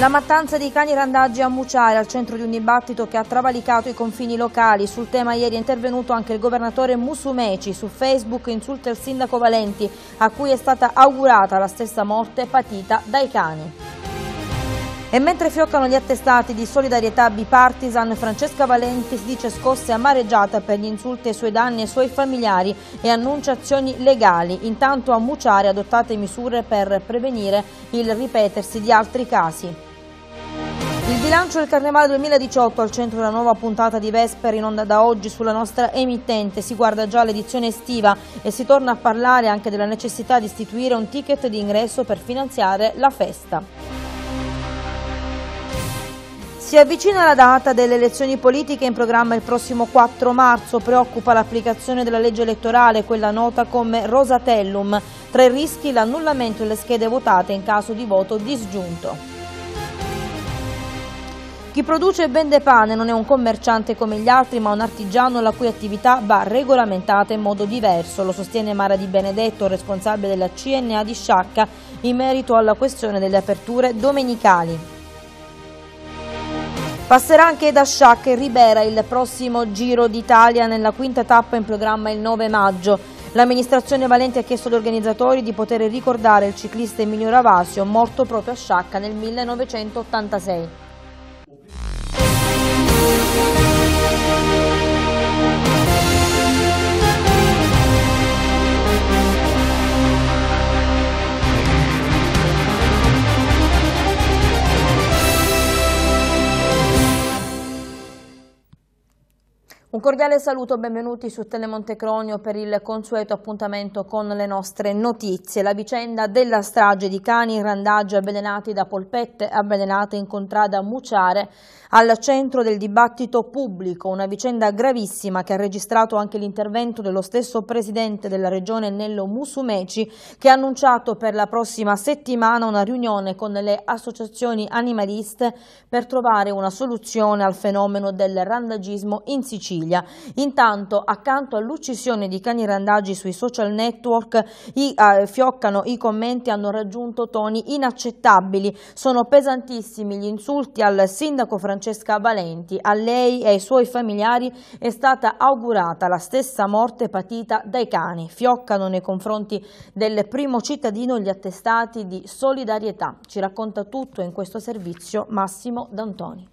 La mattanza dei cani randaggi a Muciare, al centro di un dibattito che ha travalicato i confini locali. Sul tema ieri è intervenuto anche il governatore Musumeci. Su Facebook insulta il sindaco Valenti, a cui è stata augurata la stessa morte patita dai cani. E mentre fioccano gli attestati di solidarietà bipartisan, Francesca Valenti si dice scossa e amareggiata per gli insulti ai suoi danni e ai suoi familiari e annuncia azioni legali. Intanto a Muciare adottate misure per prevenire il ripetersi di altri casi. Il bilancio del Carnevale 2018 al centro della nuova puntata di Vesper in onda da oggi sulla nostra emittente. Si guarda già l'edizione estiva e si torna a parlare anche della necessità di istituire un ticket di ingresso per finanziare la festa. Si avvicina la data delle elezioni politiche in programma il prossimo 4 marzo, preoccupa l'applicazione della legge elettorale, quella nota come Rosatellum. Tra i rischi l'annullamento delle schede votate in caso di voto disgiunto. Chi produce e vende pane non è un commerciante come gli altri, ma un artigiano la cui attività va regolamentata in modo diverso. Lo sostiene Mara Di Benedetto, responsabile della CNA di Sciacca, in merito alla questione delle aperture domenicali. Passerà anche da Sciac e Ribera il prossimo Giro d'Italia nella quinta tappa in programma il 9 maggio. L'amministrazione Valenti ha chiesto agli organizzatori di poter ricordare il ciclista Emilio Ravasio morto proprio a Sciacca nel 1986. Un cordiale saluto, benvenuti su Telemonte Cronio per il consueto appuntamento con le nostre notizie. La vicenda della strage di cani in randaggio avvelenati da polpette avvelenate in contrada a Muciare al centro del dibattito pubblico, una vicenda gravissima che ha registrato anche l'intervento dello stesso presidente della regione Nello Musumeci che ha annunciato per la prossima settimana una riunione con le associazioni animaliste per trovare una soluzione al fenomeno del randagismo in Sicilia. Intanto, accanto all'uccisione di cani randaggi sui social network, i, eh, fioccano i commenti hanno raggiunto toni inaccettabili. Sono pesantissimi gli insulti al sindaco francese Francesca Valenti. A lei e ai suoi familiari è stata augurata la stessa morte patita dai cani. Fioccano nei confronti del primo cittadino gli attestati di solidarietà. Ci racconta tutto in questo servizio Massimo D'Antoni.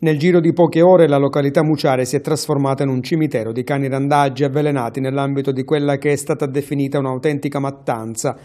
Nel giro di poche ore la località Muciare si è trasformata in un cimitero di cani randaggi avvelenati nell'ambito di quella che è stata definita un'autentica mattanza.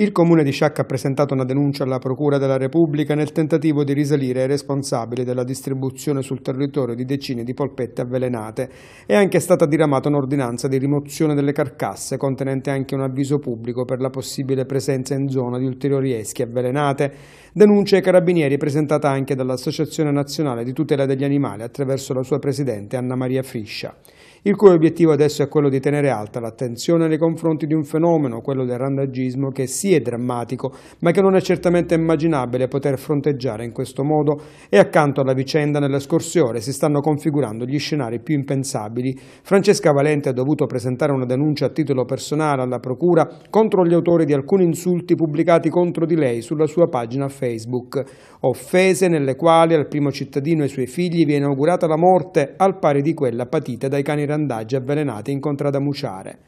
Il comune di Sciacca ha presentato una denuncia alla Procura della Repubblica nel tentativo di risalire ai responsabili della distribuzione sul territorio di decine di polpette avvelenate. È anche stata diramata un'ordinanza di rimozione delle carcasse, contenente anche un avviso pubblico per la possibile presenza in zona di ulteriori eschi avvelenate. Denuncia ai carabinieri presentata anche dall'Associazione Nazionale di Tutela degli Animali attraverso la sua presidente Anna Maria Friscia il cui obiettivo adesso è quello di tenere alta l'attenzione nei confronti di un fenomeno, quello del randagismo, che sì è drammatico, ma che non è certamente immaginabile poter fronteggiare in questo modo e accanto alla vicenda nelle scorse ore si stanno configurando gli scenari più impensabili. Francesca Valente ha dovuto presentare una denuncia a titolo personale alla Procura contro gli autori di alcuni insulti pubblicati contro di lei sulla sua pagina Facebook offese nelle quali al primo cittadino e ai suoi figli viene augurata la morte al pari di quella patita dai cani randaggi avvelenati in contrada Muciare.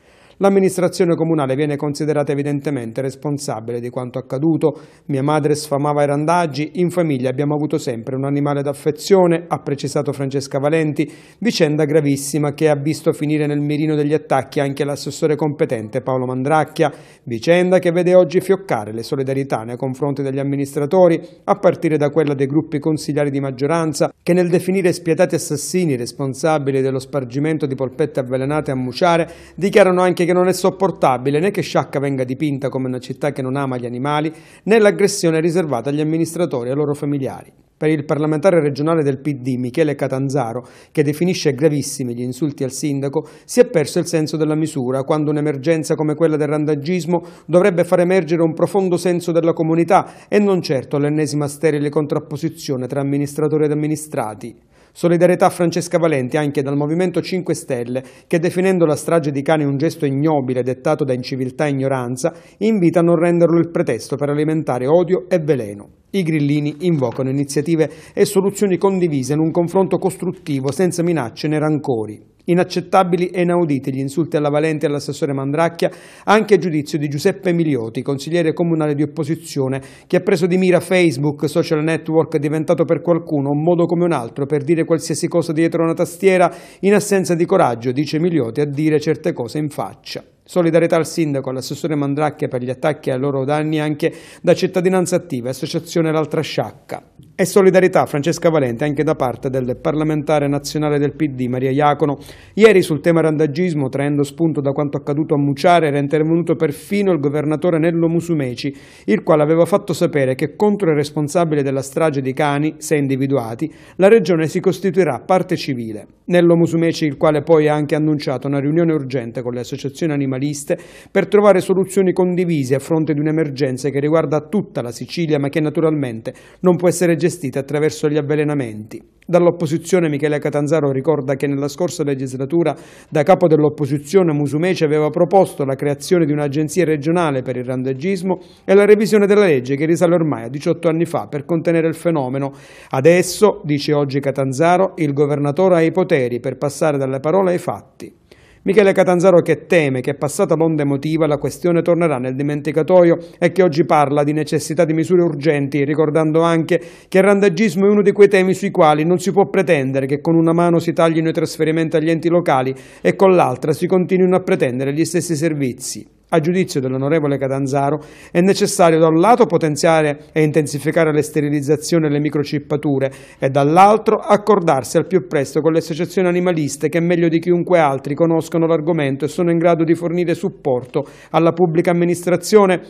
L'amministrazione comunale viene considerata evidentemente responsabile di quanto accaduto. Mia madre sfamava i randaggi, in famiglia abbiamo avuto sempre un animale d'affezione, ha precisato Francesca Valenti, vicenda gravissima che ha visto finire nel mirino degli attacchi anche l'assessore competente Paolo Mandracchia, vicenda che vede oggi fioccare le solidarietà nei confronti degli amministratori, a partire da quella dei gruppi consigliari di maggioranza, che nel definire spietati assassini responsabili dello spargimento di polpette avvelenate a Muciare, dichiarano anche che che non è sopportabile né che Sciacca venga dipinta come una città che non ama gli animali, né l'aggressione riservata agli amministratori e ai loro familiari. Per il parlamentare regionale del PD Michele Catanzaro, che definisce gravissimi gli insulti al sindaco, si è perso il senso della misura quando un'emergenza come quella del randaggismo dovrebbe far emergere un profondo senso della comunità e non certo l'ennesima sterile contrapposizione tra amministratori ed amministrati. Solidarietà a Francesca Valenti anche dal Movimento 5 Stelle che definendo la strage di Cani un gesto ignobile dettato da inciviltà e ignoranza invita a non renderlo il pretesto per alimentare odio e veleno. I grillini invocano iniziative e soluzioni condivise in un confronto costruttivo senza minacce né rancori. Inaccettabili e inauditi gli insulti alla Valente e all'assessore Mandracchia, anche a giudizio di Giuseppe Milioti, consigliere comunale di opposizione, che ha preso di mira Facebook, social network, diventato per qualcuno un modo come un altro per dire qualsiasi cosa dietro una tastiera in assenza di coraggio, dice Milioti, a dire certe cose in faccia. Solidarietà al sindaco, all'assessore Mandracche per gli attacchi ai loro danni anche da cittadinanza attiva, associazione L'altra sciacca. E solidarietà a Francesca Valente anche da parte del parlamentare nazionale del PD Maria Iacono. Ieri sul tema randagismo, traendo spunto da quanto accaduto a Muciare, era intervenuto perfino il governatore Nello Musumeci, il quale aveva fatto sapere che contro i responsabili della strage di cani, se individuati, la regione si costituirà parte civile. Nello Musumeci, il quale poi ha anche annunciato una riunione urgente con le associazioni animali giornaliste per trovare soluzioni condivise a fronte di un'emergenza che riguarda tutta la Sicilia ma che naturalmente non può essere gestita attraverso gli avvelenamenti. Dall'opposizione Michele Catanzaro ricorda che nella scorsa legislatura da capo dell'opposizione Musumeci aveva proposto la creazione di un'agenzia regionale per il randagismo e la revisione della legge che risale ormai a 18 anni fa per contenere il fenomeno. Adesso, dice oggi Catanzaro, il governatore ha i poteri per passare dalle parole ai fatti. Michele Catanzaro che teme che passata l'onda emotiva la questione tornerà nel dimenticatoio e che oggi parla di necessità di misure urgenti, ricordando anche che il randagismo è uno di quei temi sui quali non si può pretendere che con una mano si taglino i trasferimenti agli enti locali e con l'altra si continuino a pretendere gli stessi servizi. A giudizio dell'onorevole Catanzaro è necessario da un lato potenziare e intensificare le sterilizzazioni e le microcippature e dall'altro accordarsi al più presto con le associazioni animaliste che meglio di chiunque altri conoscono l'argomento e sono in grado di fornire supporto alla pubblica amministrazione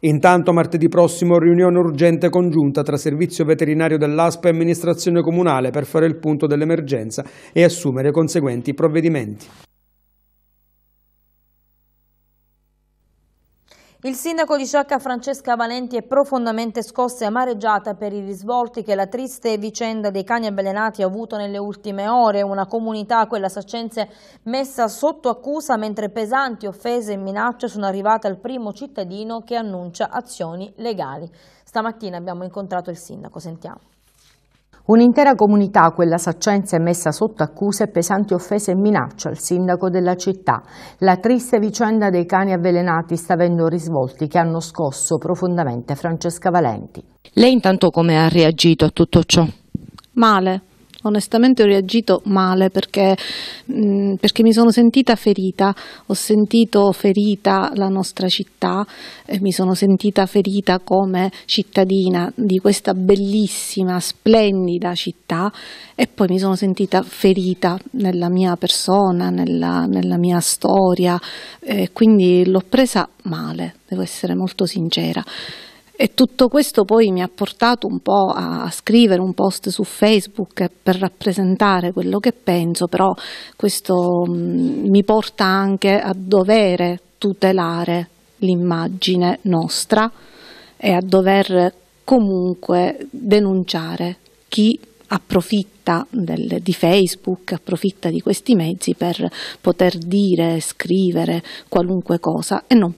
Intanto martedì prossimo riunione urgente congiunta tra servizio veterinario dell'ASPA e amministrazione comunale per fare il punto dell'emergenza e assumere conseguenti provvedimenti. Il sindaco di Sciacca Francesca Valenti è profondamente scossa e amareggiata per i risvolti che la triste vicenda dei cani avvelenati ha avuto nelle ultime ore. Una comunità, quella saccense, messa sotto accusa mentre pesanti offese e minacce sono arrivate al primo cittadino che annuncia azioni legali. Stamattina abbiamo incontrato il sindaco, sentiamo. Un'intera comunità, quella saccenza, è messa sotto accuse e pesanti offese e minacce al sindaco della città. La triste vicenda dei cani avvelenati sta avendo risvolti che hanno scosso profondamente Francesca Valenti. Lei intanto come ha reagito a tutto ciò? Male, onestamente ho reagito male perché, mh, mm, perché, mi sono sentita ferita, ho sentito ferita la nostra città, eh, mi sono sentita ferita come cittadina di questa bellissima, splendida città e poi mi sono sentita ferita nella mia persona, nella, nella mia storia, eh, quindi l'ho presa male, devo essere molto sincera. E tutto questo poi mi ha portato un po' a scrivere un post su Facebook per rappresentare quello che penso, però questo mm, mi porta anche a dovere tutelare l'immagine nostra e a dover comunque denunciare chi approfitta del, di Facebook, approfitta di questi mezzi per poter dire, scrivere qualunque cosa e non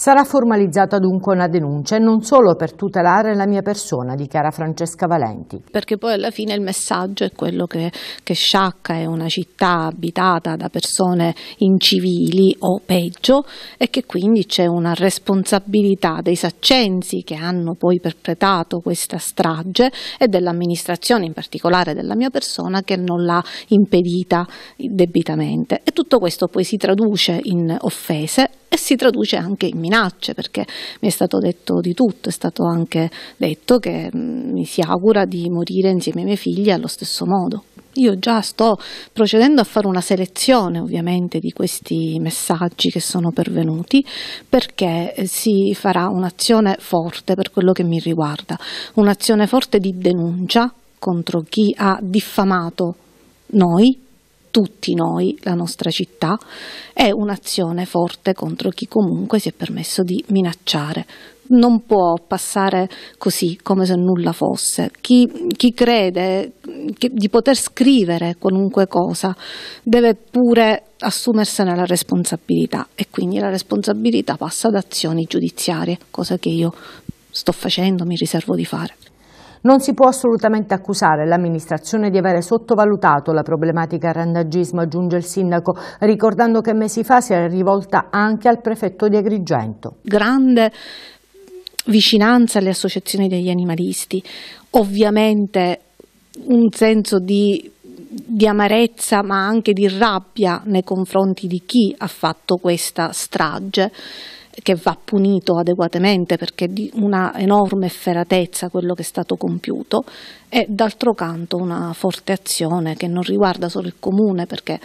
Sarà formalizzata dunque una denuncia e non solo per tutelare la mia persona, dichiara Francesca Valenti. Perché poi alla fine il messaggio è quello che, che Sciacca è una città abitata da persone incivili o peggio e che quindi c'è una responsabilità dei saccensi che hanno poi perpetrato questa strage e dell'amministrazione in particolare della mia persona che non l'ha impedita debitamente. E tutto questo poi si traduce in offese e si traduce anche in minacce, perché mi è stato detto di tutto, è stato anche detto che mm, mi si augura di morire insieme ai miei figli allo stesso modo. Io già sto procedendo a fare una selezione ovviamente di questi messaggi che sono pervenuti perché eh, si farà un'azione forte per quello che mi riguarda, un'azione forte di denuncia contro chi ha diffamato noi tutti noi, la nostra città, è un'azione forte contro chi comunque si è permesso di minacciare. Non può passare così come se nulla fosse. Chi, chi crede che, di poter scrivere qualunque cosa deve pure assumersene la responsabilità e quindi la responsabilità passa ad azioni giudiziarie, cosa che io sto facendo, mi riservo di fare. Non si può assolutamente accusare l'amministrazione di avere sottovalutato la problematica randagismo, aggiunge il sindaco, ricordando che mesi fa si era rivolta anche al prefetto di Agrigento. Grande vicinanza alle associazioni degli animalisti, ovviamente un senso di di amarezza ma anche di rabbia nei confronti di chi ha fatto questa strage che va punito adeguatamente perché è di una enorme efferatezza quello che è stato compiuto e d'altro canto una forte azione che non riguarda solo il comune perché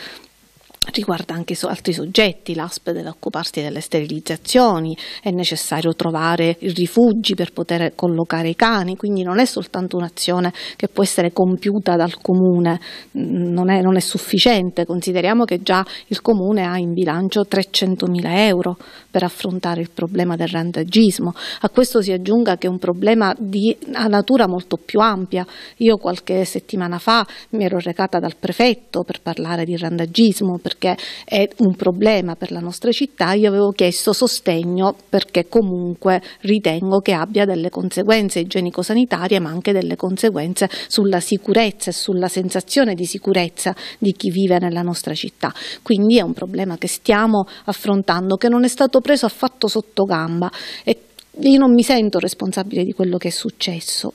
riguarda anche altri soggetti, l'ASP deve occuparsi delle sterilizzazioni, è necessario trovare i rifugi per poter collocare i cani, quindi non è soltanto un'azione che può essere compiuta dal comune, mm, non è, non è sufficiente, consideriamo che già il comune ha in bilancio 300 mila euro per affrontare il problema del randagismo, a questo si aggiunga che è un problema di a natura molto più ampia, io qualche settimana fa mi ero recata dal prefetto per parlare di randagismo, per perché è un problema per la nostra città, io avevo chiesto sostegno perché comunque ritengo che abbia delle conseguenze igienico-sanitarie ma anche delle conseguenze sulla sicurezza e sulla sensazione di sicurezza di chi vive nella nostra città. Quindi è un problema che stiamo affrontando, che non è stato preso affatto sotto gamba e io non mi sento responsabile di quello che è successo.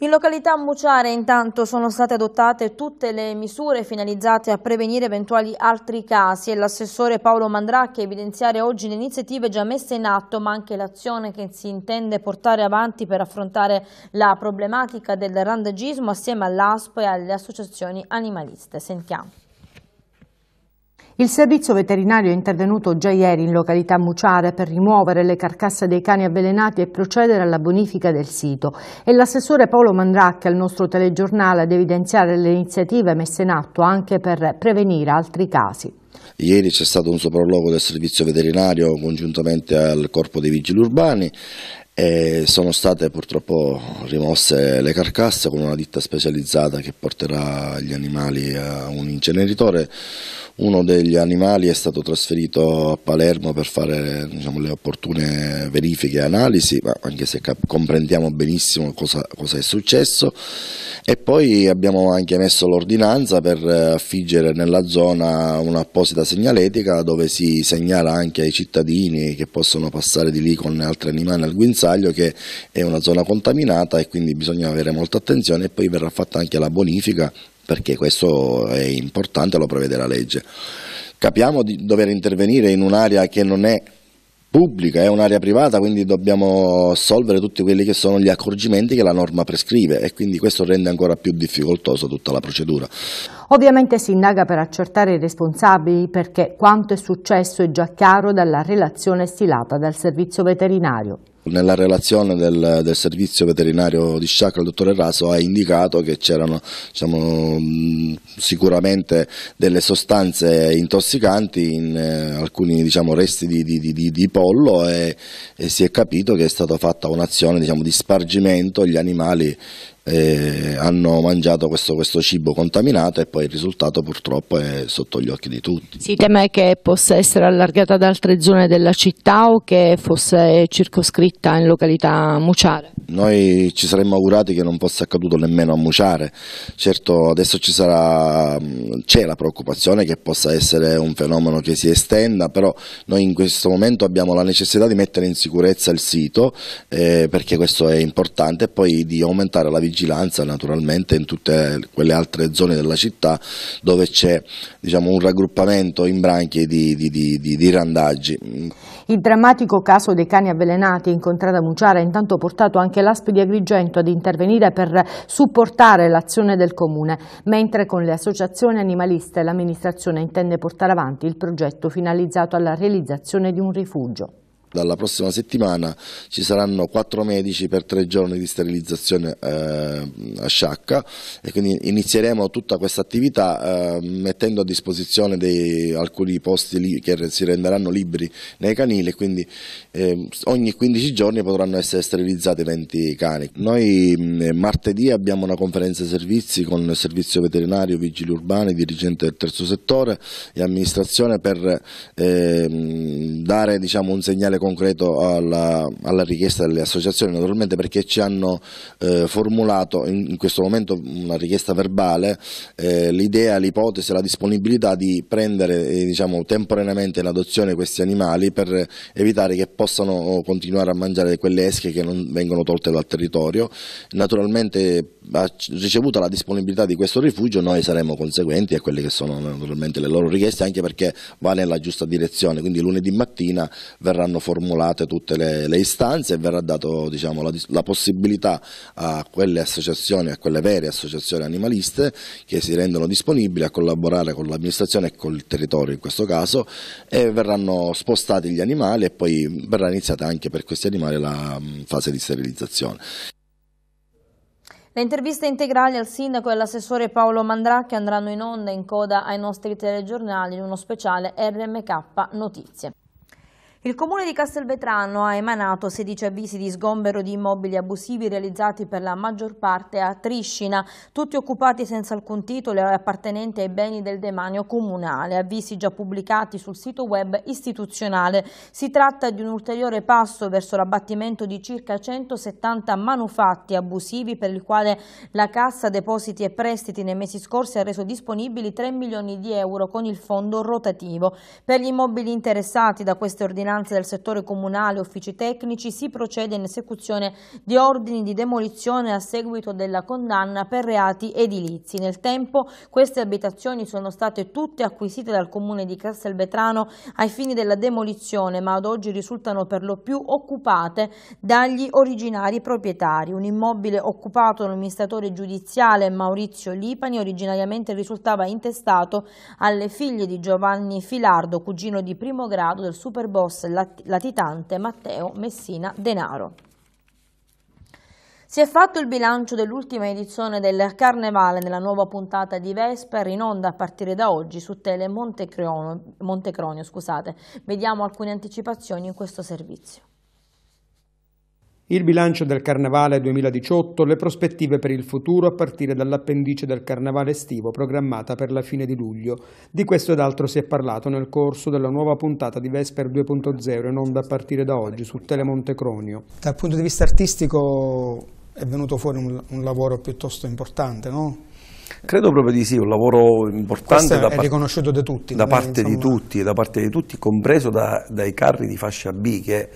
In località Muciare intanto sono state adottate tutte le misure finalizzate a prevenire eventuali altri casi e l'assessore Paolo Mandracchi evidenziare oggi le iniziative già messe in atto ma anche l'azione che si intende portare avanti per affrontare la problematica del randagismo assieme all'ASP e alle associazioni animaliste. Sentiamo. Il servizio veterinario è intervenuto già ieri in località Muciare per rimuovere le carcasse dei cani avvelenati e procedere alla bonifica del sito. E l'assessore Paolo Mandracchi al nostro telegiornale ad evidenziare le iniziative messe in atto anche per prevenire altri casi. Ieri c'è stato un sopralluogo del servizio veterinario congiuntamente al corpo dei vigili urbani e sono state purtroppo rimosse le carcasse con una ditta specializzata che porterà gli animali a un inceneritore uno degli animali è stato trasferito a Palermo per fare diciamo, le opportune verifiche e analisi, anche se comprendiamo benissimo cosa, cosa è successo. E poi abbiamo anche messo l'ordinanza per eh, affiggere nella zona un'apposita segnaletica dove si segnala anche ai cittadini che possono passare di lì con altri animali al guinzaglio che è una zona contaminata e quindi bisogna avere molta attenzione e poi verrà fatta anche la bonifica perché questo è importante, lo prevede la legge. Capiamo di dover intervenire in un'area che non è pubblica, è un'area privata, quindi dobbiamo assolvere tutti quelli che sono gli accorgimenti che la norma prescrive e quindi questo rende ancora più difficoltosa tutta la procedura. Ovviamente si indaga per accertare i responsabili perché quanto è successo è già chiaro dalla relazione stilata dal servizio veterinario nella relazione del, del, servizio veterinario di Sciacca il dottore Raso ha indicato che c'erano diciamo, sicuramente delle sostanze intossicanti in eh, alcuni diciamo, resti di, di, di, di pollo e, e, si è capito che è stata fatta un'azione diciamo, di spargimento, gli animali eh, hanno mangiato questo, questo, cibo contaminato e poi il risultato purtroppo è sotto gli occhi di tutti. Si teme che possa essere allargata ad altre zone della città o che fosse circoscritta in località Muciare? Noi ci saremmo augurati che non fosse accaduto nemmeno a Muciare, certo adesso c'è la preoccupazione che possa essere un fenomeno che si estenda, però noi in questo momento abbiamo la necessità di mettere in sicurezza il sito eh, perché questo è importante e poi di aumentare la vigilanza naturalmente in tutte quelle altre zone della città dove c'è diciamo, un raggruppamento in branchi di, di, di, di randaggi. Il drammatico caso dei cani avvelenati in contrada Muciara ha intanto portato anche l'ASP di Agrigento ad intervenire per supportare l'azione del Comune, mentre con le associazioni animaliste l'amministrazione intende portare avanti il progetto finalizzato alla realizzazione di un rifugio. Dalla prossima settimana ci saranno quattro medici per tre giorni di sterilizzazione eh, a Sciacca e quindi inizieremo tutta questa attività eh, mettendo a disposizione dei, alcuni posti che si renderanno liberi nei canili quindi eh, ogni 15 giorni potranno essere sterilizzati 20 cani. Noi eh, martedì abbiamo una conferenza servizi con il servizio veterinario, vigili urbani, dirigente del terzo settore e amministrazione per eh, dare diciamo, un segnale concreto concreto alla, alla richiesta delle associazioni naturalmente perché ci hanno eh, formulato in, in, questo momento una richiesta verbale eh, l'idea, l'ipotesi, la disponibilità di prendere eh, diciamo, temporaneamente in adozione questi animali per evitare che possano continuare a mangiare quelle esche che non vengono tolte dal territorio naturalmente ricevuta la disponibilità di questo rifugio noi saremo conseguenti a quelle che sono eh, naturalmente le loro richieste anche perché va nella giusta direzione, quindi lunedì mattina verranno formulate tutte le, le istanze e verrà data diciamo, la, la, possibilità a quelle associazioni, a quelle vere associazioni animaliste che si rendono disponibili a collaborare con l'amministrazione e col territorio in questo caso e verranno spostati gli animali e poi verrà iniziata anche per questi animali la mm, fase di sterilizzazione. Le interviste integrali al sindaco e all'assessore Paolo Mandracchi andranno in onda in coda ai nostri telegiornali in uno speciale RMK Notizie. Il comune di Castelvetrano ha emanato 16 avvisi di sgombero di immobili abusivi realizzati per la maggior parte a Triscina, tutti occupati senza alcun titolo e appartenenti ai beni del demanio comunale, avvisi già pubblicati sul sito web istituzionale. Si tratta di un ulteriore passo verso l'abbattimento di circa 170 manufatti abusivi per il quale la Cassa Depositi e Prestiti nei mesi scorsi ha reso disponibili 3 milioni di euro con il fondo rotativo. Per gli immobili interessati da queste ordinanze Finanze del settore comunale, uffici tecnici, si procede in esecuzione di ordini di demolizione a seguito della condanna per reati edilizi. Nel tempo queste abitazioni sono state tutte acquisite dal comune di Castelvetrano ai fini della demolizione, ma ad oggi risultano per lo più occupate dagli originari proprietari. Un immobile occupato dall'amministratore giudiziale Maurizio Lipani originariamente risultava intestato alle figlie di Giovanni Filardo, cugino di primo grado del superboss boss latitante Matteo Messina Denaro. Si è fatto il bilancio dell'ultima edizione del Carnevale nella nuova puntata di Vesper in onda a partire da oggi su Tele Montecronio, Montecronio scusate. Vediamo alcune anticipazioni in questo servizio. Il bilancio del Carnevale 2018, le prospettive per il futuro a partire dall'appendice del Carnevale estivo programmata per la fine di luglio. Di questo ed altro si è parlato nel corso della nuova puntata di Vesper 2.0 e non da partire da oggi su Telemonte Cronio. Dal punto di vista artistico è venuto fuori un, un lavoro piuttosto importante, no? Credo proprio di sì, un lavoro importante da, par da, parte insomma... di tutti, da parte di tutti, compreso da, dai carri di fascia B che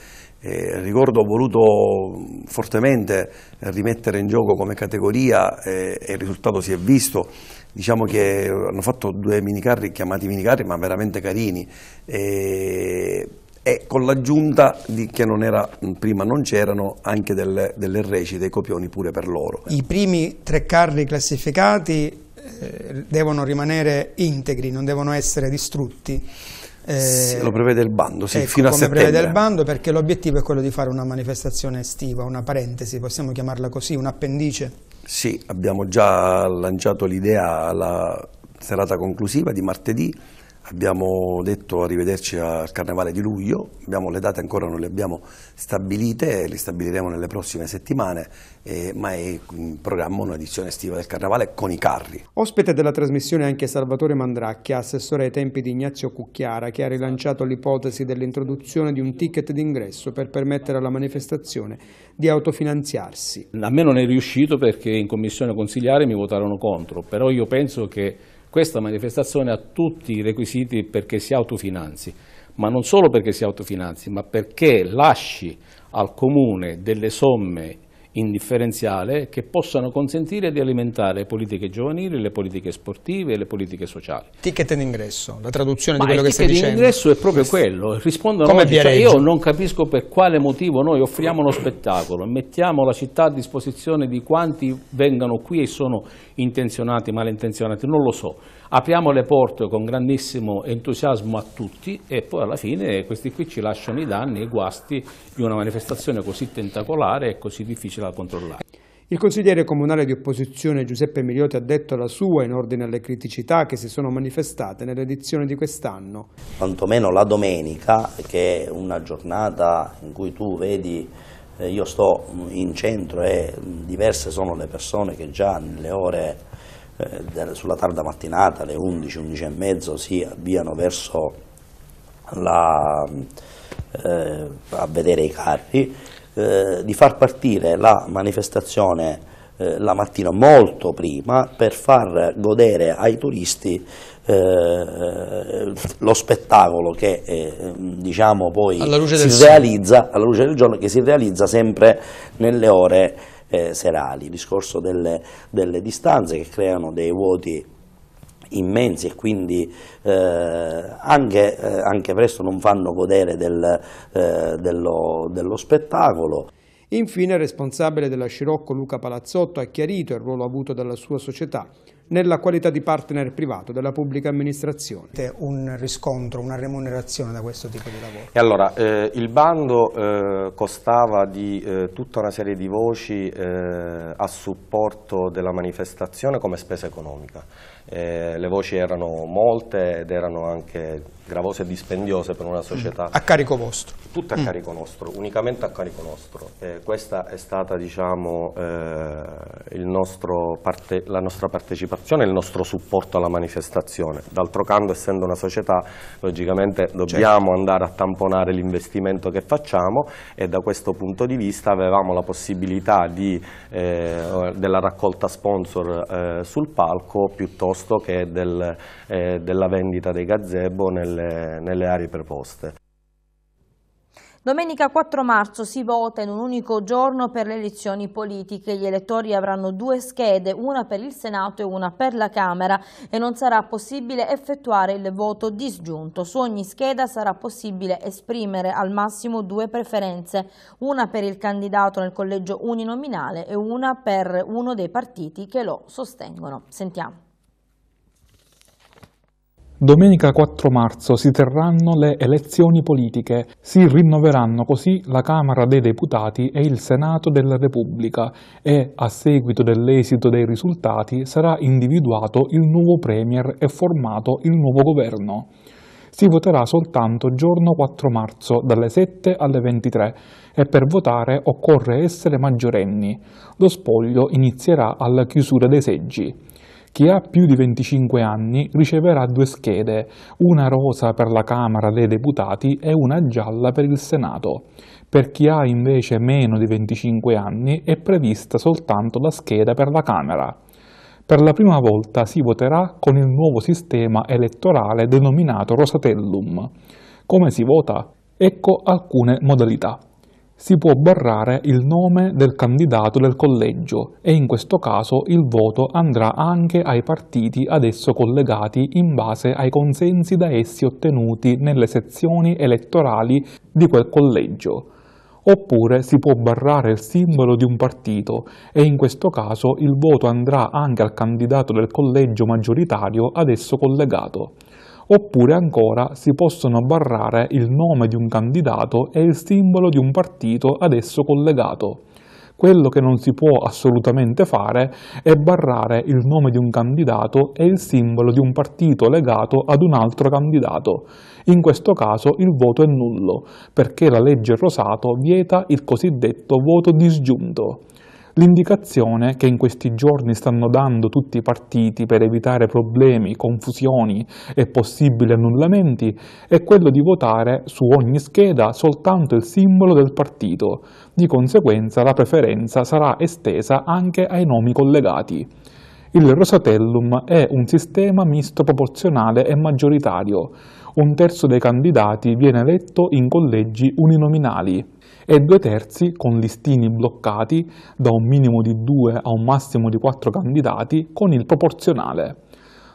eh, ricordo ho voluto fortemente rimettere in gioco come categoria eh, e il risultato si è visto. Diciamo che hanno fatto due minicarri chiamati minicarri ma veramente carini eh, e con l'aggiunta che non era, prima non c'erano anche delle, delle reci, dei copioni pure per loro. I primi tre carri classificati eh, devono rimanere integri, non devono essere distrutti. Eh, lo prevede il bando, sì, ecco, fino a settembre. prevede il bando perché l'obiettivo è quello di fare una manifestazione estiva, una parentesi, possiamo chiamarla così, un'appendice? Sì, abbiamo già lanciato l'idea alla serata conclusiva di martedì, Abbiamo detto arrivederci al Carnevale di luglio, abbiamo, le date ancora non le abbiamo stabilite, le stabiliremo nelle prossime settimane, eh, ma è in programma un'edizione estiva del Carnevale con i carri. Ospite della trasmissione anche Salvatore Mandracchia, assessore ai tempi di Ignazio Cucchiara, che ha rilanciato l'ipotesi dell'introduzione di un ticket d'ingresso per permettere alla manifestazione di autofinanziarsi. A me non è riuscito perché in commissione consigliare mi votarono contro, però io penso che questa manifestazione ha tutti i requisiti perché si autofinanzi, ma non solo perché si autofinanzi, ma perché lasci al comune delle somme indifferenziale che possano consentire di alimentare politiche giovanili, le politiche sportive e le politiche sociali. Ticket d'ingresso, la traduzione Ma di quello che stai dicendo. ticket d'ingresso è proprio quello, rispondono Come oggi, cioè io non capisco per quale motivo noi offriamo uno spettacolo, mettiamo la città a disposizione di quanti vengano qui e sono intenzionati, malintenzionati, non lo so apriamo le porte con grandissimo entusiasmo a tutti e poi alla fine questi qui ci lasciano i danni e i guasti di una manifestazione così tentacolare e così difficile da controllare. Il consigliere comunale di opposizione Giuseppe Migliotti ha detto la sua in ordine alle criticità che si sono manifestate nell'edizione di quest'anno. Quantomeno la domenica, che è una giornata in cui tu vedi eh, io sto in centro e diverse sono le persone che già nelle ore eh, eh, sulla tarda mattinata, alle 11, 11 e mezzo, si avviano verso la, eh, a vedere i carri, eh, di far partire la manifestazione eh, la mattina molto prima per far godere ai turisti eh, lo spettacolo che diciamo poi si realizza alla luce del giorno che si realizza sempre nelle ore eh, serali, il discorso delle, delle distanze che creano dei vuoti immensi e quindi eh, anche, eh, anche, presto non fanno godere del, eh, dello, dello spettacolo. Infine il responsabile della Scirocco Luca Palazzotto ha chiarito il ruolo avuto dalla sua società nella qualità di partner privato della pubblica amministrazione. Un riscontro, una remunerazione da questo tipo di lavoro? E allora, eh, il bando eh, costava di eh, tutta una serie di voci eh, a supporto della manifestazione come spesa economica eh, le voci erano molte ed erano anche gravose e dispendiose per una mm. società. A carico vostro? Tutto a mm. carico nostro, unicamente a carico nostro. Eh, questa è stata diciamo, eh, parte, la nostra partecipazione, il nostro supporto alla manifestazione. D'altro canto, essendo una società, logicamente certo. dobbiamo certo. andare a tamponare l'investimento che facciamo e da questo punto di vista avevamo la possibilità di, eh, della raccolta sponsor eh, sul palco piuttosto costo che del, eh, della vendita dei gazebo nelle, nelle aree preposte. Domenica 4 marzo si vota in un unico giorno per le elezioni politiche. Gli elettori avranno due schede, una per il Senato e una per la Camera e non sarà possibile effettuare il voto disgiunto. Su ogni scheda sarà possibile esprimere al massimo due preferenze, una per il candidato nel collegio uninominale e una per uno dei partiti che lo sostengono. Sentiamo. Domenica 4 marzo si terranno le elezioni politiche, si rinnoveranno così la Camera dei Deputati e il Senato della Repubblica e, a seguito dell'esito dei risultati, sarà individuato il nuovo Premier e formato il nuovo governo. Si voterà soltanto giorno 4 marzo dalle 7 alle 23 e per votare occorre essere maggiorenni. Lo spoglio inizierà alla chiusura dei seggi. Chi ha più di 25 anni riceverà due schede, una rosa per la Camera dei Deputati e una gialla per il Senato. Per chi ha invece meno di 25 anni è prevista soltanto la scheda per la Camera. Per la prima volta si voterà con il nuovo sistema elettorale denominato Rosatellum. Come si vota? Ecco alcune modalità si può barrare il nome del candidato del collegio e in questo caso il voto andrà anche ai partiti ad esso collegati in base ai consensi da essi ottenuti nelle sezioni elettorali di quel collegio. Oppure si può barrare il simbolo di un partito e in questo caso il voto andrà anche al candidato del collegio maggioritario ad esso collegato oppure ancora si possono barrare il nome di un candidato e il simbolo di un partito ad esso collegato. Quello che non si può assolutamente fare è barrare il nome di un candidato e il simbolo di un partito legato ad un altro candidato. In questo caso il voto è nullo, perché la legge Rosato vieta il cosiddetto voto disgiunto. L'indicazione che in questi giorni stanno dando tutti i partiti per evitare problemi, confusioni e possibili annullamenti è quello di votare su ogni scheda soltanto il simbolo del partito, di conseguenza la preferenza sarà estesa anche ai nomi collegati. Il Rosatellum è un sistema misto proporzionale e maggioritario. Un terzo dei candidati viene eletto in collegi uninominali e due terzi con listini bloccati da un minimo di due a un massimo di quattro candidati con il proporzionale.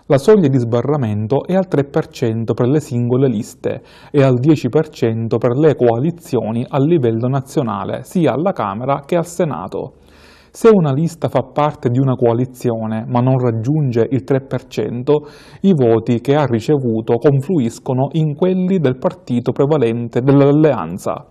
La soglia di sbarramento è al 3% per le singole liste e al 10% per le coalizioni a livello nazionale, sia alla Camera che al Senato. Se una lista fa parte di una coalizione ma non raggiunge il 3%, i voti che ha ricevuto confluiscono in quelli del partito prevalente dell'alleanza.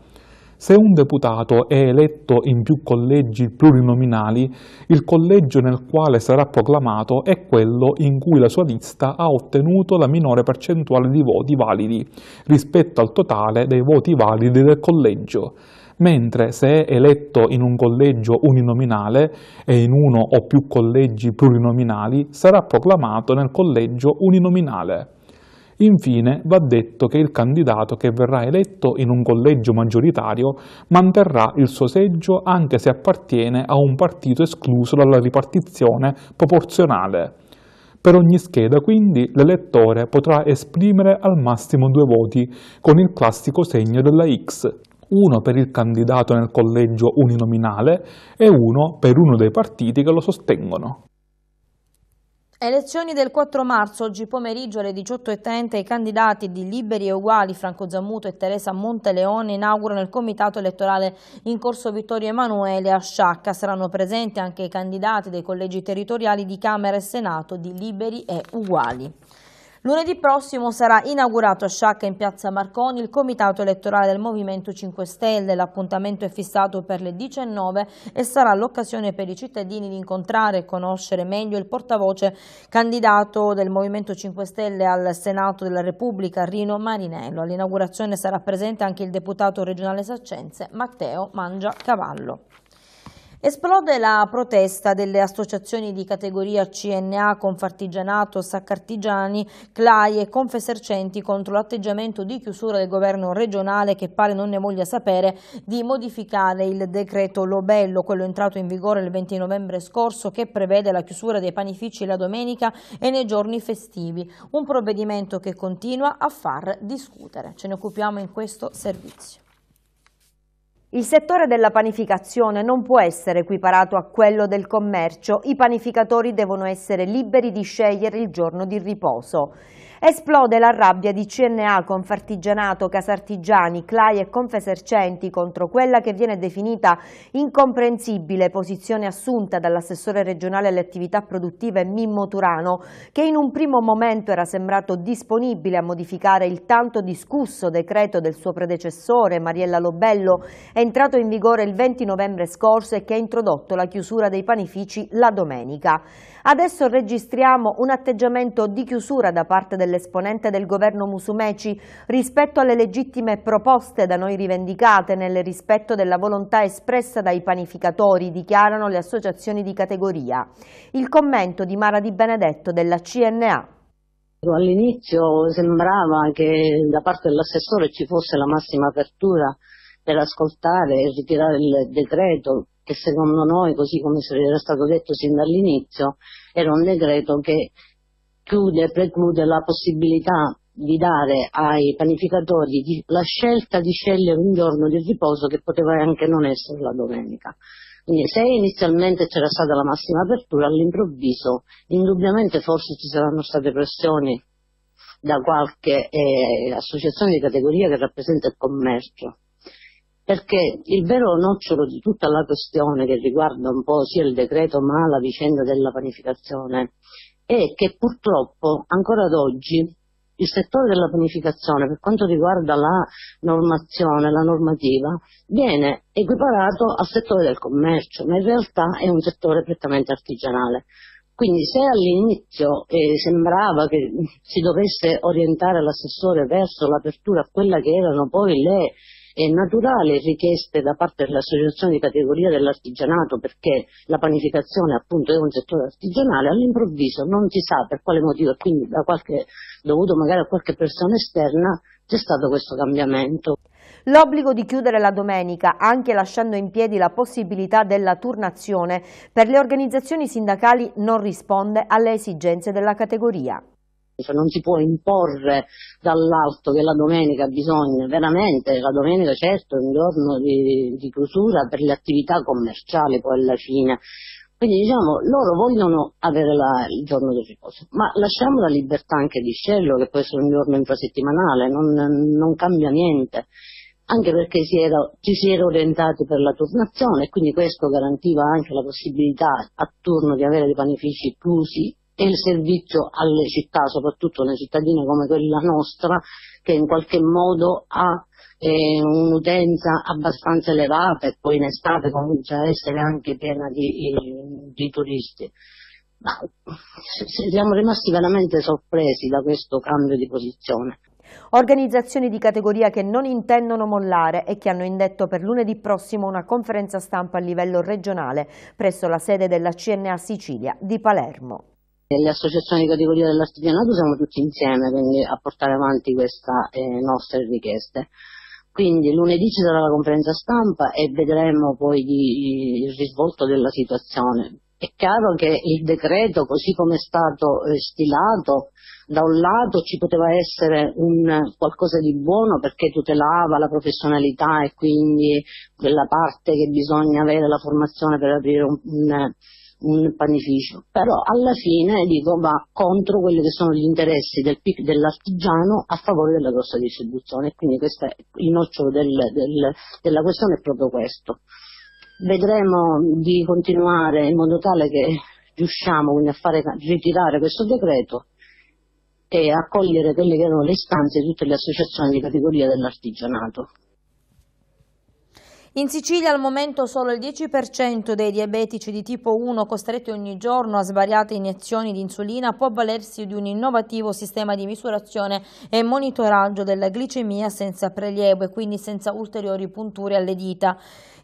Se un deputato è eletto in più collegi plurinominali, il collegio nel quale sarà proclamato è quello in cui la sua lista ha ottenuto la minore percentuale di voti validi rispetto al totale dei voti validi del collegio mentre se è eletto in un collegio uninominale e in uno o più collegi plurinominali sarà proclamato nel collegio uninominale. Infine va detto che il candidato che verrà eletto in un collegio maggioritario manterrà il suo seggio anche se appartiene a un partito escluso dalla ripartizione proporzionale. Per ogni scheda, quindi, l'elettore potrà esprimere al massimo due voti con il classico segno della X, uno per il candidato nel collegio uninominale e uno per uno dei partiti che lo sostengono. Elezioni del 4 marzo, oggi pomeriggio alle 18.30 i candidati di Liberi e Uguali Franco Zammuto e Teresa Monteleone inaugurano il comitato elettorale in corso Vittorio Emanuele a Sciacca. Saranno presenti anche i candidati dei collegi territoriali di Camera e Senato di Liberi e Uguali. Lunedì prossimo sarà inaugurato a Sciacca in piazza Marconi il comitato elettorale del Movimento 5 Stelle. L'appuntamento è fissato per le 19 e sarà l'occasione per i cittadini di incontrare e conoscere meglio il portavoce candidato del Movimento 5 Stelle al Senato della Repubblica, Rino Marinello. All'inaugurazione sarà presente anche il deputato regionale Saccenze, Matteo Mangia Cavallo. Esplode la protesta delle associazioni di categoria CNA Confartigianato, Saccartigiani, CLAI e Confesercenti contro l'atteggiamento di chiusura del governo regionale che pare non ne voglia sapere di modificare il decreto Lobello, quello entrato in vigore il 20 novembre scorso che prevede la chiusura dei panifici la domenica e nei giorni festivi, un provvedimento che continua a far discutere. Ce ne occupiamo in questo servizio. Il settore della panificazione non può essere equiparato a quello del commercio, i panificatori devono essere liberi di scegliere il giorno di riposo. Esplode la rabbia di CNA, Confartigianato, Casartigiani, CLAI e Confesercenti contro quella che viene definita incomprensibile posizione assunta dall'assessore regionale alle attività produttive Mimmo Turano, che in un primo momento era sembrato disponibile a modificare il tanto discusso decreto del suo predecessore Mariella Lobello, entrato in vigore il 20 novembre scorso e che ha introdotto la chiusura dei panifici la domenica. Adesso registriamo un atteggiamento di chiusura da parte dell'esponente del governo Musumeci rispetto alle legittime proposte da noi rivendicate nel rispetto della volontà espressa dai panificatori, dichiarano le associazioni di categoria. Il commento di Mara Di Benedetto della CNA. All'inizio sembrava che da parte dell'assessore ci fosse la massima apertura per ascoltare e ritirare il decreto, che secondo noi, così come era stato detto sin dall'inizio, era un decreto che chiude, e preclude la possibilità di dare ai panificatori la scelta di scegliere un giorno di riposo che poteva anche non essere la domenica. Quindi se inizialmente c'era stata la massima apertura, all'improvviso indubbiamente forse ci saranno state pressioni da qualche eh, associazione di categoria che rappresenta il commercio perché il vero nocciolo di tutta la questione che riguarda un po' sia il decreto ma la vicenda della panificazione è che purtroppo ancora ad oggi il settore della panificazione per quanto riguarda la normazione, la normativa, viene equiparato al settore del commercio, ma in realtà è un settore prettamente artigianale. Quindi se all'inizio eh, sembrava che si dovesse orientare l'assessore verso l'apertura a quella che erano poi le è naturale richieste da parte dell'associazione di categoria dell'artigianato perché la panificazione appunto è un settore artigianale, all'improvviso non si sa per quale motivo e quindi qualche, dovuto magari a qualche persona esterna c'è stato questo cambiamento. L'obbligo di chiudere la domenica, anche lasciando in piedi la possibilità della turnazione, per le organizzazioni sindacali non risponde alle esigenze della categoria cioè non si può imporre dall'alto che la domenica bisogna, veramente la domenica certo è un giorno di, di chiusura per le attività commerciali poi alla fine, quindi diciamo loro vogliono avere la, il giorno di riposo, ma lasciamo la libertà anche di scello che può essere un giorno infrasettimanale, non, non cambia niente anche perché si era, ci si era orientati per la turnazione e quindi questo garantiva anche la possibilità a turno di avere dei panifici chiusi e il servizio alle città, soprattutto alle cittadine come quella nostra, che in qualche modo ha eh, un'utenza abbastanza elevata e poi in estate comincia a essere anche piena di, di turisti. Ma siamo rimasti veramente sorpresi da questo cambio di posizione. Organizzazioni di categoria che non intendono mollare e che hanno indetto per lunedì prossimo una conferenza stampa a livello regionale presso la sede della CNA Sicilia di Palermo le associazioni di categoria dell'artigianato siamo tutti insieme quindi, a portare avanti queste eh, nostre richieste. Quindi lunedì ci sarà la conferenza stampa e vedremo poi di, il risvolto della situazione. È chiaro che il decreto, così come è stato eh, stilato, da un lato ci poteva essere un, qualcosa di buono perché tutelava la professionalità e quindi quella parte che bisogna avere la formazione per aprire un, un un panificio, però alla fine dico va contro quelli che sono gli interessi del, dell'artigiano a favore della grossa distribuzione, quindi questo è il nocciolo del, del, della questione è proprio questo. Vedremo di continuare in modo tale che riusciamo quindi a fare, ritirare questo decreto e accogliere quelle che erano le istanze di tutte le associazioni di categoria dell'artigianato. In Sicilia al momento solo il 10% dei diabetici di tipo 1 costretti ogni giorno a svariate iniezioni di insulina può avvalersi di un innovativo sistema di misurazione e monitoraggio della glicemia senza prelievo e quindi senza ulteriori punture alle dita.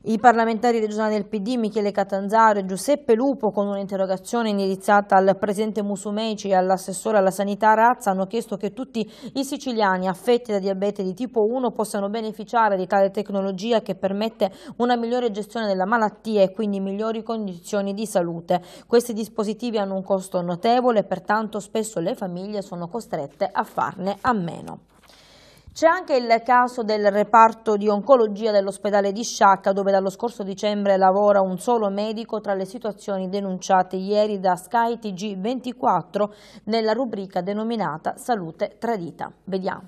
I parlamentari regionali del PD Michele Catanzaro e Giuseppe Lupo con un'interrogazione indirizzata al presidente Musumeci e all'assessore alla sanità Razza hanno chiesto che tutti i siciliani affetti da diabete di tipo 1 possano beneficiare di tale tecnologia che permette una migliore gestione della malattia e quindi migliori condizioni di salute. Questi dispositivi hanno un costo notevole e pertanto spesso le famiglie sono costrette a farne a meno. C'è anche il caso del reparto di oncologia dell'ospedale di Sciacca dove dallo scorso dicembre lavora un solo medico tra le situazioni denunciate ieri da Sky TG24 nella rubrica denominata Salute Tradita. Vediamo.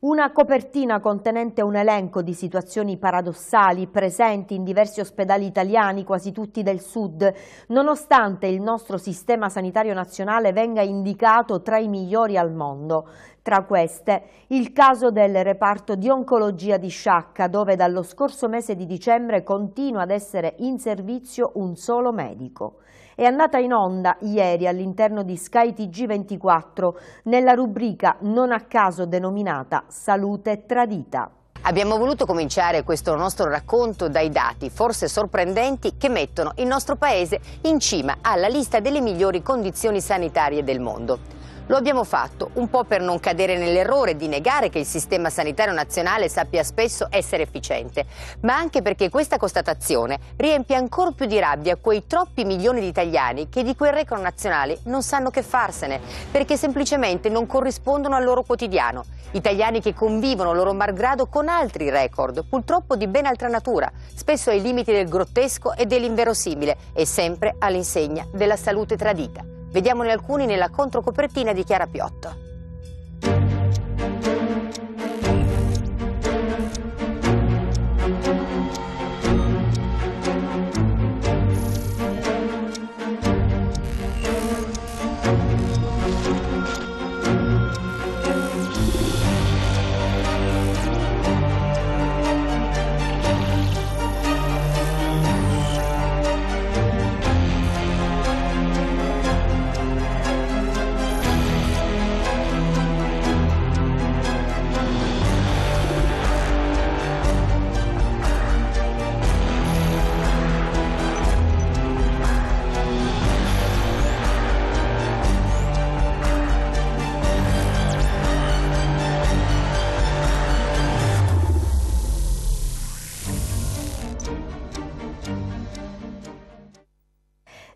Una copertina contenente un elenco di situazioni paradossali presenti in diversi ospedali italiani, quasi tutti del sud, nonostante il nostro sistema sanitario nazionale venga indicato tra i migliori al mondo. Tra queste, il caso del reparto di oncologia di Sciacca, dove dallo scorso mese di dicembre continua ad essere in servizio un solo medico è andata in onda ieri all'interno di Sky TG24 nella rubrica non a caso denominata Salute Tradita. Abbiamo voluto cominciare questo nostro racconto dai dati, forse sorprendenti, che mettono il nostro paese in cima alla lista delle migliori condizioni sanitarie del mondo. Lo abbiamo fatto un po' per non cadere nell'errore di negare che il sistema sanitario nazionale sappia spesso essere efficiente, ma anche perché questa constatazione riempie ancora più di rabbia quei troppi milioni di italiani che di quel record nazionale non sanno che farsene, perché semplicemente non corrispondono al loro quotidiano. Italiani che convivono loro malgrado con altri record, purtroppo di ben altra natura, spesso ai limiti del grottesco e dell'inverosimile e sempre all'insegna della salute tradita. Vediamone alcuni nella controcopertina di Chiara Piotto.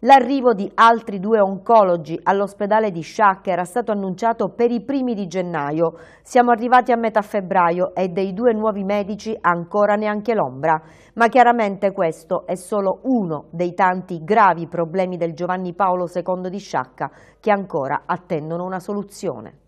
L'arrivo di altri due oncologi all'ospedale di Sciacca era stato annunciato per i primi di gennaio. Siamo arrivati a metà febbraio e dei due nuovi medici ancora neanche l'ombra. Ma chiaramente questo è solo uno dei tanti gravi problemi del Giovanni Paolo II di Sciacca che ancora attendono una soluzione.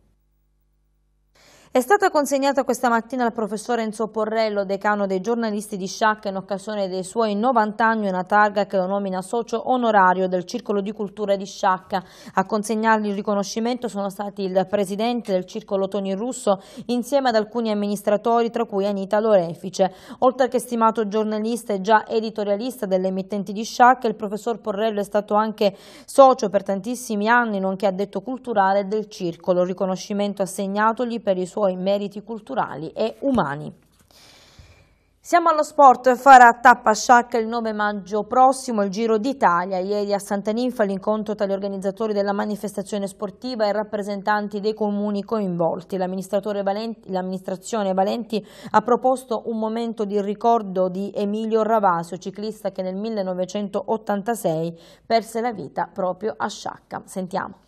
È stata consegnata questa mattina al professor Enzo Porrello, decano dei giornalisti di Sciacca, in occasione dei suoi 90 anni, una targa che lo nomina socio onorario del Circolo di Cultura di Sciacca. A consegnargli il riconoscimento sono stati il presidente del Circolo Toni Russo, insieme ad alcuni amministratori, tra cui Anita Lorefice. Oltre che stimato giornalista e già editorialista delle emittenti di Sciacca, il professor Porrello è stato anche socio per tantissimi anni, nonché addetto culturale del Circolo. riconoscimento assegnatogli per i suoi suoi meriti culturali e umani. Siamo allo sport, farà tappa sciacca il 9 maggio prossimo il Giro d'Italia. Ieri a Santa Ninfa l'incontro tra gli organizzatori della manifestazione sportiva e rappresentanti dei comuni coinvolti. L'amministrazione Valenti, Valenti ha proposto un momento di ricordo di Emilio Ravasio, ciclista che nel 1986 perse la vita proprio a Sciacca. Sentiamo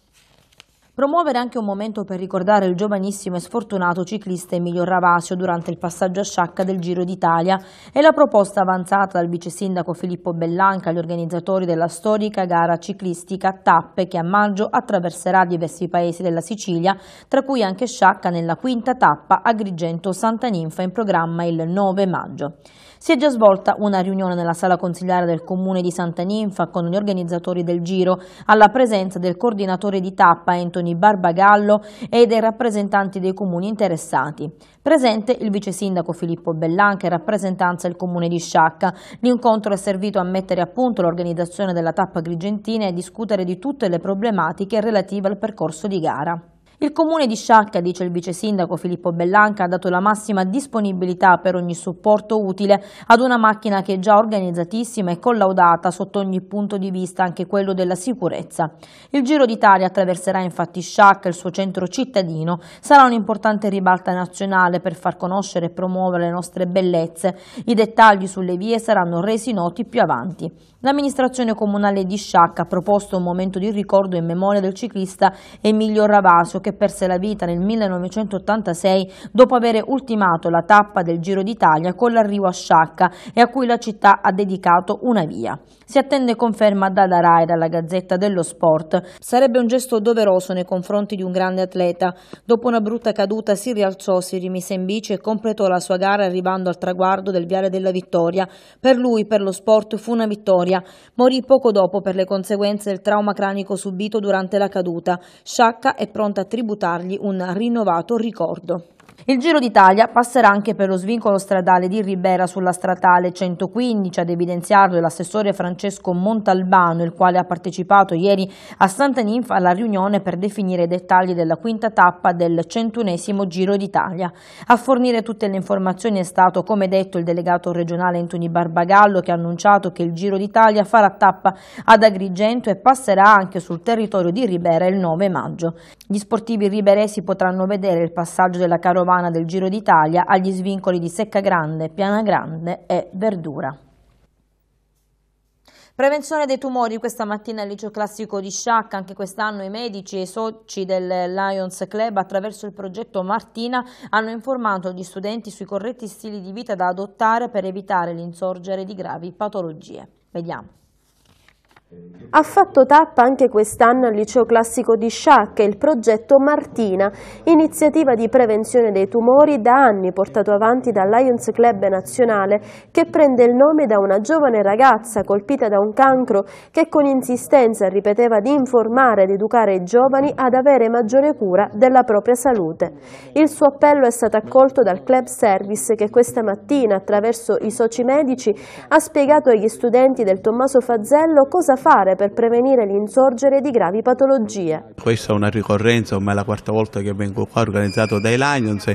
promuovere anche un momento per ricordare il giovanissimo e sfortunato ciclista Emilio Ravasio durante il passaggio a sciacca del Giro d'Italia e la proposta avanzata dal vice sindaco Filippo Bellanca agli organizzatori della storica gara ciclistica Tappe che a maggio attraverserà diversi paesi della Sicilia, tra cui anche Sciacca nella quinta tappa Agrigento-Santa Ninfa in programma il 9 maggio. Si è già svolta una riunione nella sala consigliare del comune di Santa Ninfa con gli organizzatori del giro, alla presenza del coordinatore di tappa Anthony Barbagallo e dei rappresentanti dei comuni interessati. Presente il vice sindaco Filippo Bellanca e rappresentanza del comune di Sciacca. L'incontro è servito a mettere a punto l'organizzazione della tappa grigentina e a discutere di tutte le problematiche relative al percorso di gara. Il comune di Sciacca, dice il vice sindaco Filippo Bellanca, ha dato la massima disponibilità per ogni supporto utile ad una macchina che è già organizzatissima e collaudata sotto ogni punto di vista, anche quello della sicurezza. Il Giro d'Italia attraverserà infatti Sciacca, il suo centro cittadino, sarà un'importante ribalta nazionale per far conoscere e promuovere le nostre bellezze. I dettagli sulle vie saranno resi noti più avanti. L'amministrazione comunale di Sciacca ha proposto un momento di ricordo in memoria del ciclista Emilio Ravasio che perse la vita nel 1986 dopo aver ultimato la tappa del Giro d'Italia con l'arrivo a Sciacca e a cui la città ha dedicato una via. Si attende conferma dalla RAI, dalla Gazzetta dello Sport. Sarebbe un gesto doveroso nei confronti di un grande atleta. Dopo una brutta caduta si rialzò, si rimise in bici e completò la sua gara arrivando al traguardo del Viale della Vittoria. Per lui, per lo sport, fu una vittoria. Morì poco dopo per le conseguenze del trauma cranico subito durante la caduta. Sciacca è pronta a tributargli un rinnovato ricordo. Il Giro d'Italia passerà anche per lo svincolo stradale di Ribera sulla stradale 115, ad evidenziarlo l'assessore Francesco Montalbano, il quale ha partecipato ieri a Santa Ninfa alla riunione per definire i dettagli della quinta tappa del 101 Giro d'Italia. A fornire tutte le informazioni è stato, come detto, il delegato regionale Antoni Barbagallo che ha annunciato che il Giro d'Italia farà tappa ad Agrigento e passerà anche sul territorio di Ribera il 9 maggio. Gli sportivi riberesi potranno vedere il passaggio della carovana carovana del Giro d'Italia agli svincoli di Secca Grande, Piana Grande e Verdura. Prevenzione dei tumori questa mattina al liceo classico di Sciacca, anche quest'anno i medici e i soci del Lions Club attraverso il progetto Martina hanno informato gli studenti sui corretti stili di vita da adottare per evitare l'insorgere di gravi patologie. Vediamo. Ha fatto tappa anche quest'anno al Liceo Classico di Sciacca il progetto Martina, iniziativa di prevenzione dei tumori da anni portato avanti dal Lions Club Nazionale che prende il nome da una giovane ragazza colpita da un cancro che con insistenza ripeteva di informare ed educare i giovani ad avere maggiore cura della propria salute. Il suo appello è stato accolto dal Club Service che questa mattina attraverso i soci medici ha spiegato agli studenti del Tommaso Fazzello cosa fa fare per prevenire l'insorgere di gravi patologie. Questa è una ricorrenza, ormai è la quarta volta che vengo qua organizzato dai Lions,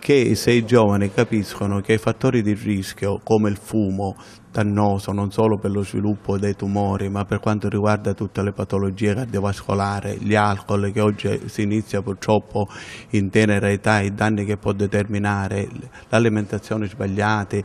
che se i giovani capiscono che i fattori di rischio come il fumo, dannoso non solo per lo sviluppo dei tumori ma per quanto riguarda tutte le patologie cardiovascolari, gli alcol che oggi si inizia purtroppo in tenera età i danni che può determinare, l'alimentazione sbagliata,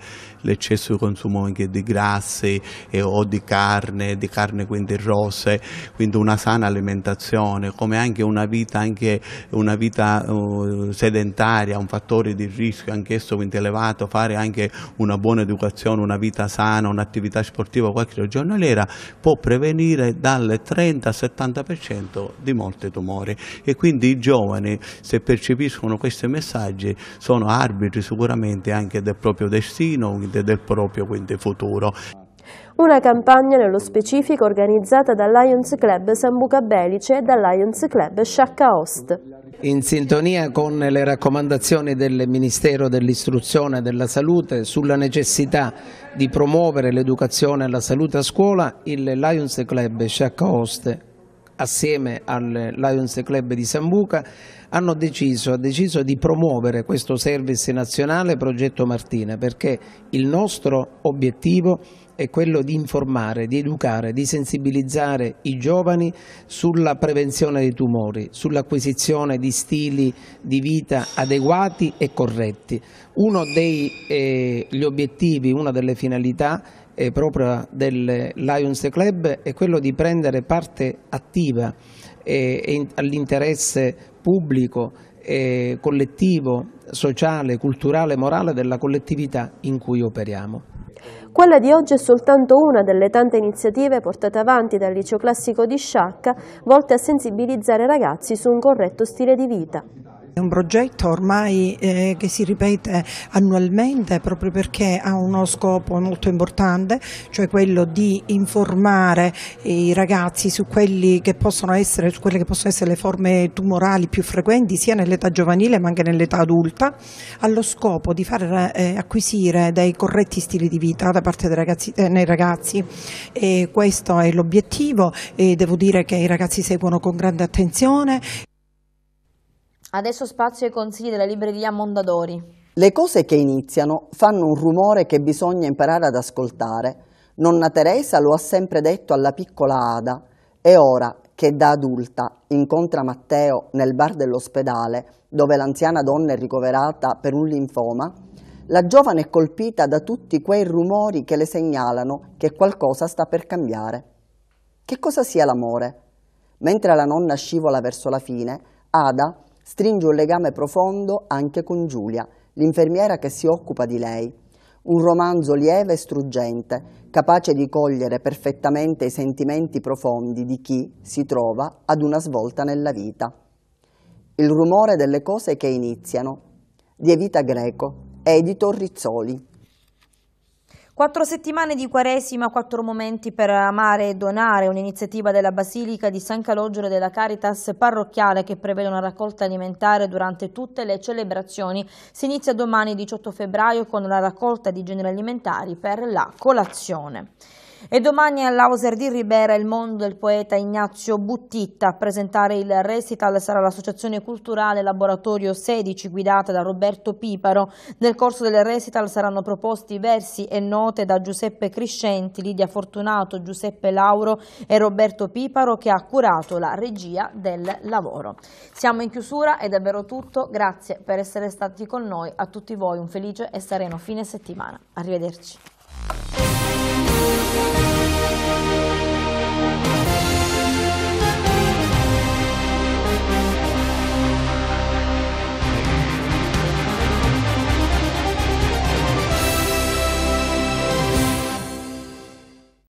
l'eccesso di consumo anche di grassi eh, o di carne, di carne quindi rosse, quindi una sana alimentazione come anche una vita, anche una vita uh, sedentaria, un fattore di rischio anch'esso quindi elevato, fare anche una buona educazione, una vita sana settimana un'attività sportiva qualche giornaliera può prevenire dal 30 al 70% di molti tumori e quindi i giovani se percepiscono questi messaggi sono arbitri sicuramente anche del proprio destino, del proprio quindi, futuro una campagna nello specifico organizzata dal Lions Club Sambuca Belice e dal Lions Club Sciacca Ost. In sintonia con le raccomandazioni del Ministero dell'Istruzione e della Salute sulla necessità di promuovere l'educazione alla salute a scuola, il Lions Club Sciacca Ost assieme al Lions Club di Sambuca hanno deciso, ha deciso, di promuovere questo service nazionale progetto Martina perché il nostro obiettivo è è quello di informare, di educare, di sensibilizzare i giovani sulla prevenzione dei tumori, sull'acquisizione di stili di vita adeguati e corretti. Uno degli eh, obiettivi, una delle finalità eh, proprio del Lions Club è quello di prendere parte attiva eh, all'interesse pubblico, eh, collettivo, sociale, culturale e morale della collettività in cui operiamo. Quella di oggi è soltanto una delle tante iniziative portate avanti dal liceo classico di Sciacca volte a sensibilizzare i ragazzi su un corretto stile di vita. È un progetto ormai eh, che si ripete annualmente proprio perché ha uno scopo molto importante, cioè quello di informare i ragazzi su, che essere, su quelle che possono essere le forme tumorali più frequenti sia nell'età giovanile ma anche nell'età adulta, allo scopo di far eh, acquisire dei corretti stili di vita da parte dei ragazzi. Eh, nei ragazzi. E questo è l'obiettivo e devo dire che i ragazzi seguono con grande attenzione Adesso spazio ai consigli della libreria Mondadori. Le cose che iniziano fanno un rumore che bisogna imparare ad ascoltare. Nonna Teresa lo ha sempre detto alla piccola Ada e ora che da adulta incontra Matteo nel bar dell'ospedale dove l'anziana donna è ricoverata per un linfoma, la giovane è colpita da tutti quei rumori che le segnalano che qualcosa sta per cambiare. Che cosa sia l'amore? Mentre la nonna scivola verso la fine, Ada Stringe un legame profondo anche con Giulia, l'infermiera che si occupa di lei. Un romanzo lieve e struggente, capace di cogliere perfettamente i sentimenti profondi di chi si trova ad una svolta nella vita. Il rumore delle cose che iniziano. Di Evita Greco, edito Rizzoli. Quattro settimane di Quaresima, quattro momenti per amare e donare, un'iniziativa della Basilica di San Calogero e della Caritas parrocchiale che prevede una raccolta alimentare durante tutte le celebrazioni. Si inizia domani 18 febbraio con la raccolta di generi alimentari per la colazione. E domani all'Auser di Ribera il mondo del poeta Ignazio Buttitta. A presentare il recital sarà l'associazione culturale Laboratorio 16 guidata da Roberto Piparo. Nel corso del recital saranno proposti versi e note da Giuseppe Crescenti, Lidia Fortunato, Giuseppe Lauro e Roberto Piparo che ha curato la regia del lavoro. Siamo in chiusura ed è davvero tutto. Grazie per essere stati con noi. A tutti voi un felice e sereno fine settimana. Arrivederci. you